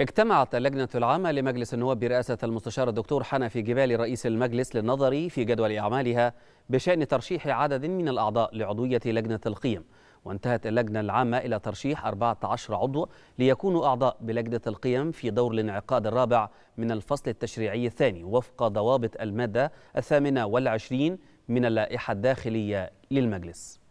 اجتمعت اللجنة العامة لمجلس النواب برئاسة المستشار الدكتور حنفي جبال رئيس المجلس للنظر في جدول أعمالها بشأن ترشيح عدد من الأعضاء لعضوية لجنة القيم وانتهت اللجنة العامة إلى ترشيح 14 عضو ليكونوا أعضاء بلجنة القيم في دور الانعقاد الرابع من الفصل التشريعي الثاني وفق ضوابط المادة الثامنة والعشرين من اللائحة الداخلية للمجلس